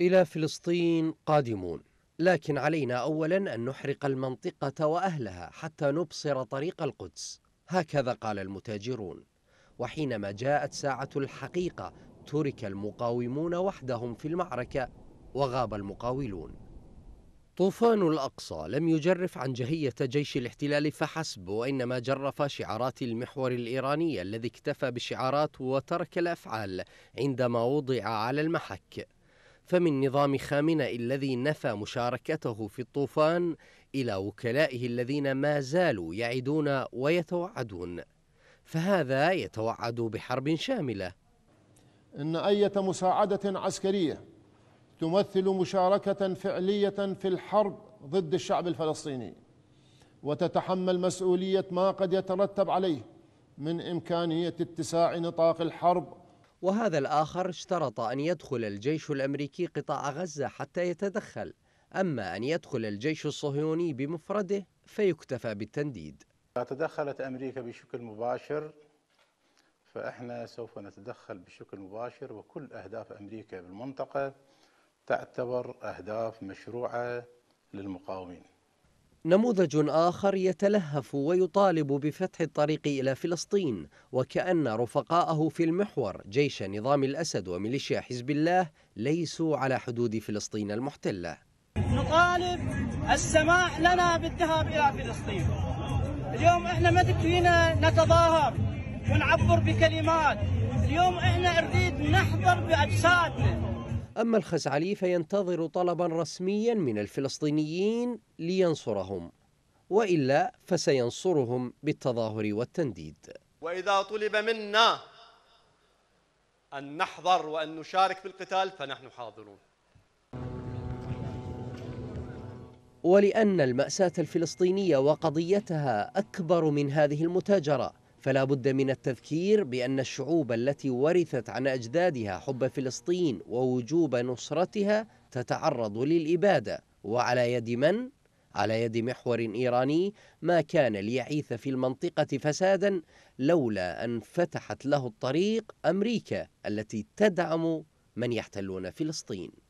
إلى فلسطين قادمون لكن علينا أولا أن نحرق المنطقة وأهلها حتى نبصر طريق القدس هكذا قال المتاجرون وحينما جاءت ساعة الحقيقة ترك المقاومون وحدهم في المعركة وغاب المقاولون طوفان الأقصى لم يجرف عن جهية جيش الاحتلال فحسب وإنما جرف شعارات المحور الإيراني الذي اكتفى بالشعارات وترك الأفعال عندما وضع على المحك فمن نظام خامنة الذي نفى مشاركته في الطوفان إلى وكلائه الذين ما زالوا يعدون ويتوعدون فهذا يتوعد بحرب شاملة إن أي مساعدة عسكرية تمثل مشاركة فعلية في الحرب ضد الشعب الفلسطيني وتتحمل مسؤولية ما قد يترتب عليه من إمكانية اتساع نطاق الحرب وهذا الآخر اشترط أن يدخل الجيش الأمريكي قطاع غزة حتى يتدخل أما أن يدخل الجيش الصهيوني بمفرده فيكتفى بالتنديد تدخلت أمريكا بشكل مباشر فإحنا سوف نتدخل بشكل مباشر وكل أهداف أمريكا بالمنطقة تعتبر أهداف مشروعة للمقاومين نموذج آخر يتلهف ويطالب بفتح الطريق إلى فلسطين وكأن رفقاءه في المحور جيش نظام الأسد وميليشيا حزب الله ليسوا على حدود فلسطين المحتلة نطالب السماح لنا بالذهاب إلى فلسطين اليوم احنا ما تكفينا نتظاهر ونعبر بكلمات اليوم احنا نريد نحضر بأجسادنا أما الخزعلي فينتظر طلبا رسميا من الفلسطينيين لينصرهم وإلا فسينصرهم بالتظاهر والتنديد وإذا طلب منا أن نحضر وأن نشارك في القتال فنحن حاضرون ولأن المأساة الفلسطينية وقضيتها أكبر من هذه المتاجرة فلا بد من التذكير بأن الشعوب التي ورثت عن أجدادها حب فلسطين ووجوب نصرتها تتعرض للإبادة وعلى يد من؟ على يد محور إيراني ما كان ليعيث في المنطقة فسادا لولا أن فتحت له الطريق أمريكا التي تدعم من يحتلون فلسطين